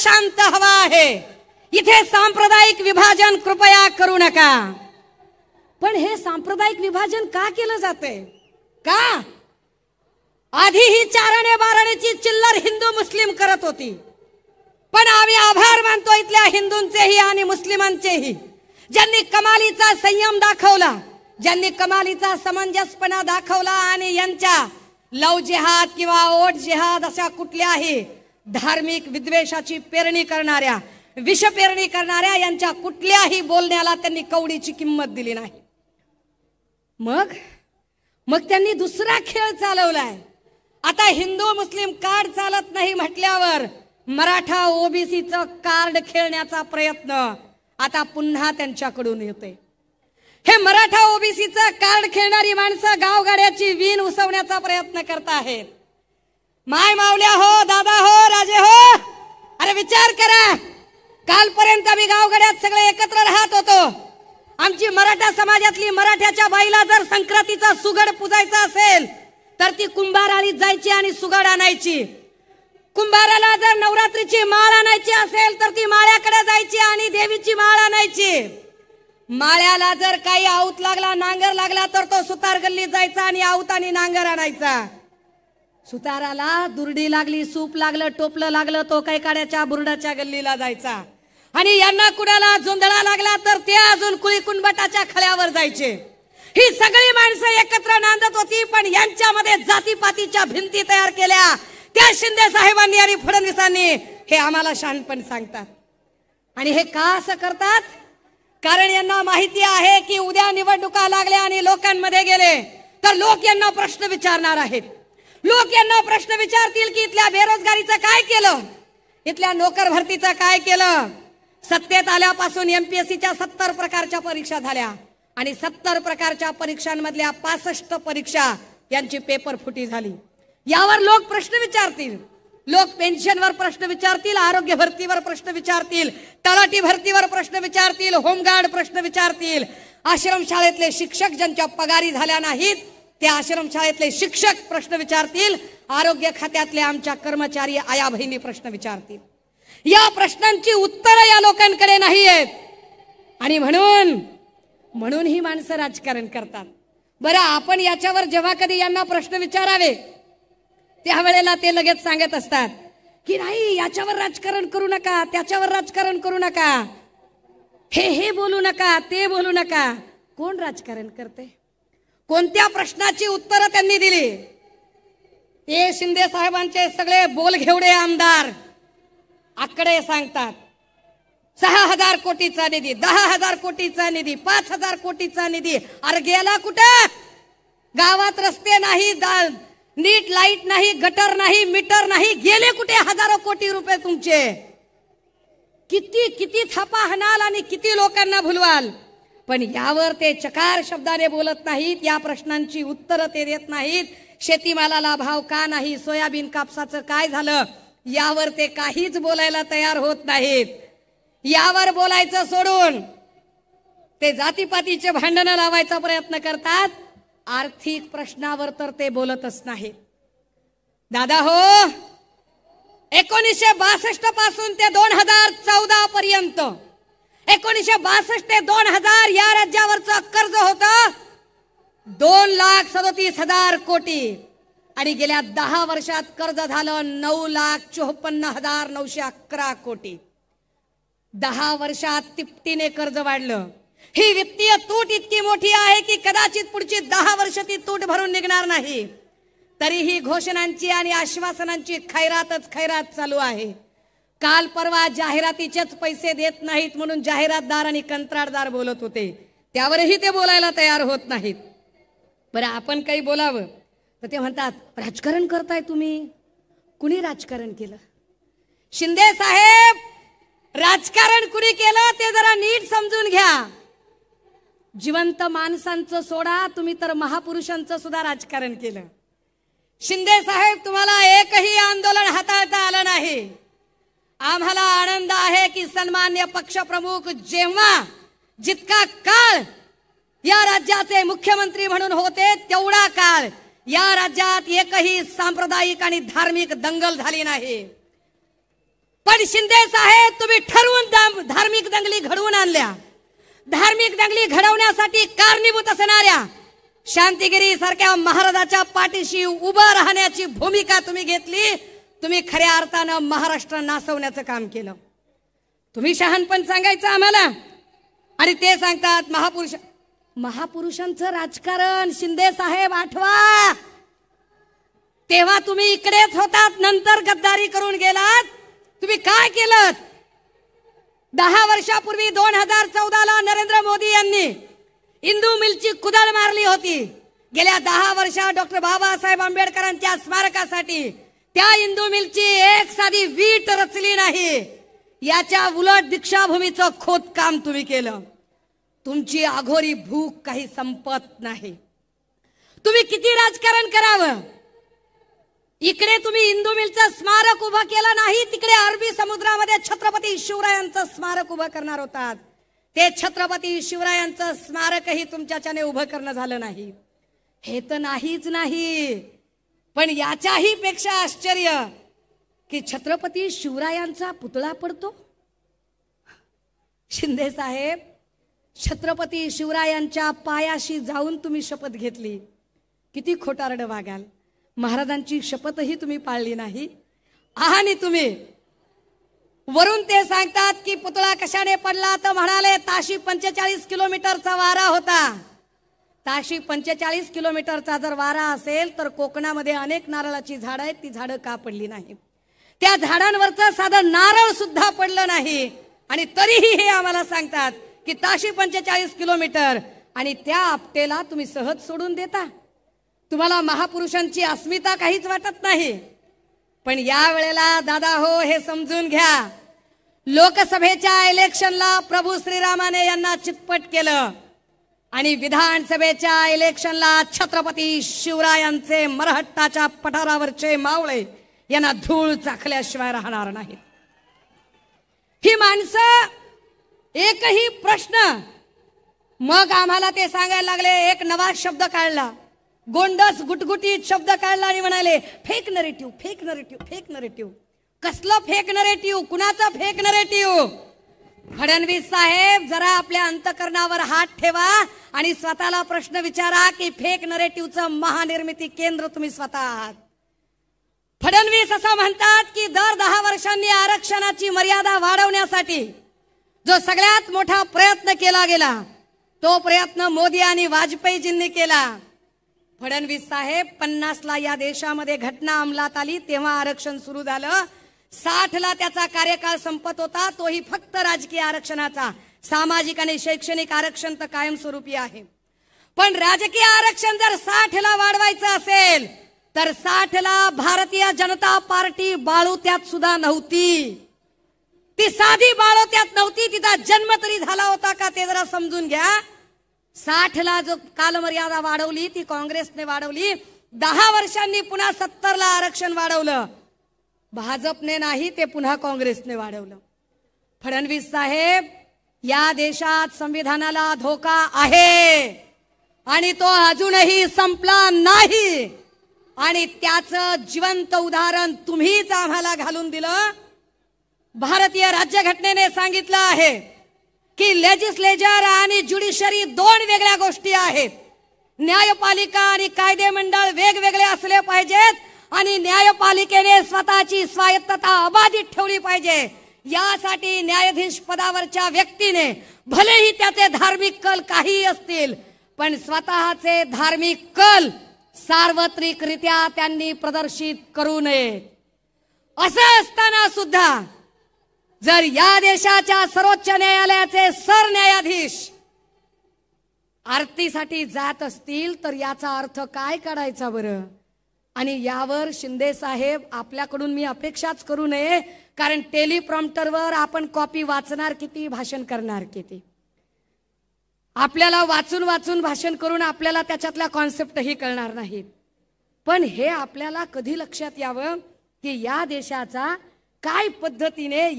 शांत हवा आहे इथे सांप्रदायिक विभाजन कृपया करू नका पण हे सांप्रदायिक विभाजन का केलं जाते का आधी ही चारणे बारणेची चिल्लर हिंदू मुस्लिम करत होती पण आम्ही आभार मानतो इथल्या हिंदूंचेही आणि मुस्लिमांचेही ज्यांनी कमालीचा संयम दाखवला ज्यांनी कमालीचा समंजसपणा दाखवला आणि यांच्या लव जिहाद किंवा ओट जिहाद अशा कुठल्याही धार्मिक विद्वेषाची पेरणी करणाऱ्या विषपेरणी करणाऱ्या यांच्या कुठल्याही बोलण्याला त्यांनी कवडीची किंमत दिली नाही मग मग त्यांनी दुसरा खेळ चालवलाय आता हिंदू मुस्लिम कार्ड चालत नाही म्हटल्यावर मराठा ओबीसीच कार्ड खेळण्याचा प्रयत्न आता पुन्हा त्यांच्याकडून येते हे मराठा ओबीसीचं कार्ड खेळणारी माणसं गावगाड्याची वीण उसवण्याचा प्रयत्न करत आहेत माय मावल्या हो दादा हो राजे हो अरे विचार करा कालपर्यंत आम्ही गावगड्यात सगळे एकत्र राहत होतो आमची मराठा समाजातली मराठ्याच्या बाईला जर संक्रांतीचा सुगड पुजायचा असेल तर ती कुंभाराली जायची आणि सुगड आणायची कुंभाराला जर नवरात्रीची माळ आणायची असेल तर ती माळ्याकडे जायची आणि देवीची माळ आणायची माळ्याला जर काही आऊत लागला नांगर लागला तर तो सुतार गल्ली जायचा आणि आऊत आणि नांगर आणायचा सुताराला दुर्डी लागली सूप लागलं टोपलं लागलं तो काड्याच्या बुरडाच्या गल्लीला जायचा आणि यांना कुणाला झुंजळा लागला तर ते अजून कुळी कुंभटाच्या खळ्यावर जायचे ही सगळी माणसं एकत्र नांदत होती पण यांच्यामध्ये जातीपातीच्या भिंती तयार केल्या त्या शिंदे साहेबांनी आणि फडणवीसांनी हे आम्हाला शानपण सांगतात आणि हे का असं करतात कारण यांना माहिती आहे की उद्या निवडणुका लागल्या आणि लोकांमध्ये गेले तर लोक यांना प्रश्न विचारणार आहेत लोक यांना प्रश्न विचारतील की इथल्या बेरोजगारीचं काय केलं इथल्या नोकर भरतीचं काय केलं सत्तेत आल्यापासून एमपीएससीच्या सत्तर प्रकारच्या परीक्षा झाल्या आणि सत्तर प्रकारच्या परीक्षांमधल्या पासष्ट परीक्षा यांची पेपर फुटी झाली यावर लोक प्रश्न विचारतील लोक पेन्शनवर प्रश्न विचारतील आरोग्य भरतीवर प्रश्न विचारतील तलाठी भरतीवर प्रश्न विचारतील होमगार्ड प्रश्न विचारतील आश्रमशाळेतले शिक्षक ज्यांच्या पगारी झाल्या नाहीत त्या आश्रमशाळेतले शिक्षक प्रश्न विचारतील आरोग्य खात्यातले आमच्या कर्मचारी आया बहिणी प्रश्न विचारतील या प्रश्नांची उत्तरं या लोकांकडे नाही आहेत आणि म्हणून म्हणून ही माणसं राजकारण करतात बरं आपण याच्यावर जेव्हा कधी यांना प्रश्न विचारावे त्यावेळेला ते लगेच सांगत असतात की नाही याच्यावर राजकारण करू नका त्याच्यावर राजकारण करू नका हे हे बोलू नका ते बोलू नका कोण राजकारण करते कोणत्या प्रश्नाची उत्तरं त्यांनी दिली ते शिंदे साहेबांचे सगळे बोलघेवडे आमदार आकडे सांगतात सहा हजार कोटीचा निधी दहा हजार कोटीचा निधी पाच हजार कोटीचा निधी अरे गेला कुठे गावात रस्ते नाही नीट लाईट नाही गटर नाही मीटर नाही गेले कुठे हजारो कोटी रुपये तुमचे किती किती थापा हणाल आणि किती लोकांना भुलवाल पण यावर ते चकार शब्दाने बोलत नाहीत या प्रश्नांची उत्तरं ते देत नाहीत शेतीमालाला भाव का नाही सोयाबीन कापसाचं काय झालं यावर ते काहीच बोलायला तयार होत नाहीत यावर बोलायचं सोडून ते जातीपातीचे भांडणं लावायचा प्रयत्न करतात आर्थिक प्रश्नावर तर ते बोलतच नाहीत दादा हो एकोणीसशे बासष्ट पासून ते दोन हजार चौदा पर्यंत एकोणीसशे बासष्ट ते दोन हजार या राज्यावरचं कर्ज होत दोन लाख सदोतीस हजार कोटी आणि गेल्या दहा वर्षात कर्ज झालं नऊ लाख चोपन्न हजार नऊशे अकरा कोटी दहा वर्षात तिपटीने कर्ज वाढलं ही वित्तीय तूट इतकी मोठी आहे की कदाचित पुढची दहा वर्ष ती तूट भरून निघणार नाही तरीही घोषणांची आणि आश्वासनांची खैरातच खैरात चालू आहे काल परवा जाहिरातीचेच पैसे देत नाहीत म्हणून जाहिरातदार आणि कंत्राटदार बोलत होते त्यावरही ते बोलायला तयार होत नाहीत बरं आपण काही बोलावं तर ते म्हणतात राजकारण करताय तुम्ही कुणी राजकारण केलं शिंदे साहेब राजकारण कुणी केलं ते जरा नीट समजून घ्या जिवंत माणसांचं सोडा तुम्ही तर महापुरुषांचं सुद्धा राजकारण केलं शिंदे साहेब तुम्हाला एकही आंदोलन हाताळता आलं नाही आम्हाला आनंद आहे की सन्मान्य पक्षप्रमुख जेव्हा जितका काळ या राज्याचे मुख्यमंत्री म्हणून होते तेवढा काळ या राज्यात एकही सांप्रदायिक आणि धार्मिक दंगल झाली नाही पण शिंदे साहेब तुम्ही ठरवून धार्मिक दंगली घडवून आणल्या धार्मिक दंगली घडवण्यासाठी कारणीभूत असणाऱ्या शांतीगिरी सारख्या महाराजाच्या पाठीशी उभं राहण्याची भूमिका तुम्ही घेतली तुम्ही खऱ्या अर्थानं महाराष्ट्र नासवण्याचं काम केलं तुम्ही शहानपण सांगायचं आम्हाला आणि ते सांगतात महापुरुष महापुरुषांचं राजकारण शिंदे साहेब आठवा तेव्हा तुम्ही इकडेच होतात नंतर गद्दारी करून गेलात तुम्ही काय केलं दहा वर्षापूर्वी दोन हजार चौदा ला नरेंद्र मोदी यांनी इंदू मिलची कुदळ मारली होती गेल्या दहा वर्षात डॉक्टर बाबासाहेब आंबेडकरांच्या स्मारकासाठी त्या इंदू मिलची एक साधी वीट रचली नाही याच्या उलट दीक्षाभूमीचं खोदकाम तुम्ही केलं तुमची आघोरी भूक काही संपत नाही तुम्ही किती राजकारण करावं इकडे तुम्ही इंदू मिलचं स्मारक उभं केलं नाही तिकडे अरबी समुद्रामध्ये छत्रपती शिवरायांचं स्मारक उभं करणार होतात ते छत्रपती शिवरायांचं स्मारकही तुमच्याच्याने उभं करणं झालं नाही हे तर नाहीच नाही पण याच्याही पेक्षा आश्चर्य की छत्रपती शिवरायांचा पुतळा पडतो शिंदे साहेब छत्रपती शिवरायांच्या पायाशी जाऊन तुम्ही शपथ घेतली किती खोटारड वागाल महाराजांची शपथही तुम्ही पाळली नाही आहानी तुम्ही वरून ते सांगतात की पुतळा कशाने पडला तर म्हणाले ताशी पंचेचाळीस किलोमीटरचा वारा होता ताशी पंचेचाळीस किलोमीटरचा जर वारा असेल तर कोकणामध्ये अनेक नारळाची झाडं आहेत ती झाडं का पडली नाही त्या झाडांवरचं साधं नारळ सुद्धा पडलं नाही आणि तरीही हे आम्हाला सांगतात की ताशी पंचेचाळीस किलोमीटर आणि त्या आपटेला तुम्ही सहज सोडून देता तुम्हाला महापुरुषांची अस्मिता काहीच वाटत नाही पण या वेळेला दादा हो हे समजून घ्या लोकसभेच्या इलेक्शनला प्रभू श्रीरामाने यांना चितपट केलं आणि विधानसभेच्या इलेक्शनला छत्रपती शिवरायांचे मरहट्टाच्या पठारावरचे मावळे यांना धूळ चाखल्याशिवाय राहणार नाही ही माणसं एकही प्रश्न मग आम्हाला ते सांगायला लागले एक नवा शब्द काढला गोंडस गुटगुटीत शब्द काढला आणि म्हणाले fake narrative fake narrative fake narrative कसलं फेक नरेटिव्ह कुणाचं फेक नरेटिव्ह फडणवीस साहेब जरा आपल्या अंतकरणावर हात ठेवा आणि स्वतःला प्रश्न विचारा की फेक नरेटिव्ह महानिर्मिती केंद्र तुम्ही स्वतः आहात फडणवीस असं म्हणतात की दर दहा वर्षांनी आरक्षणाची मर्यादा वाढवण्यासाठी जो सगळ्यात मोठा प्रयत्न केला गेला तो प्रयत्न मोदी आणि वाजपेयीजींनी केला फडणवीस साहेब ला या देशामध्ये घटना अंमलात आली तेव्हा आरक्षण सुरू झालं साठ ला त्याचा कार्यकाळ संपत होता तोही फक्त राजकीय आरक्षणाचा सामाजिक आणि शैक्षणिक आरक्षण तर कायमस्वरूपी आहे पण राजकीय आरक्षण जर साठ ला वाढवायचं असेल तर साठ ला भारतीय जनता पार्टी त्यात सुद्धा नव्हती ती साधी बाळू त्यात नव्हती तिचा जन्म तरी झाला होता का ते जरा समजून घ्या साठ ला जो कालमर्यादा वाढवली ती काँग्रेसने वाढवली दहा वर्षांनी पुन्हा सत्तरला ला आरक्षण वाढवलं भाजपने नाही ते पुन्हा काँग्रेसने वाढवलं फडणवीस साहेब या देशात संविधानाला धोका आहे आणि तो अजूनही संपला नाही आणि त्याचं जिवंत उदाहरण तुम्हीच आम्हाला घालून दिलं भारतीय राज्यघटनेने सांगितलं आहे की लेजिस्लेचर आणि ज्युडिशरी दोन वेगळ्या गोष्टी आहेत न्यायपालिका आणि कायदे मंडळ वेगवेगळे असले पाहिजेत आणि न्यायपालिकेने स्वतःची स्वायत्तता अबाधित ठेवली पाहिजे यासाठी न्यायाधीश पदावरच्या व्यक्तीने भलेही त्याचे धार्मिक कल काही असतील पण स्वतःचे धार्मिक कल सार्वत्रिकरित्या त्यांनी प्रदर्शित करू नये असं असताना सुद्धा जर या देशाच्या सर्वोच्च न्यायालयाचे सरन्यायाधीश आरतीसाठी जात असतील तर याचा अर्थ काय काढायचा बरं आणि यावर शिंदे साहेब आपल्याकडून मी अपेक्षाच करू नये कारण टेलिप्रॉम्प्टरवर आपण कॉपी वाचणार किती भाषण करणार किती आपल्याला वाचून वाचून भाषण करून आपल्याला त्याच्यातल्या कॉन्सेप्टही कळणार नाहीत पण हे आपल्याला कधी लक्षात यावं की या देशाचा काय पद्धतीने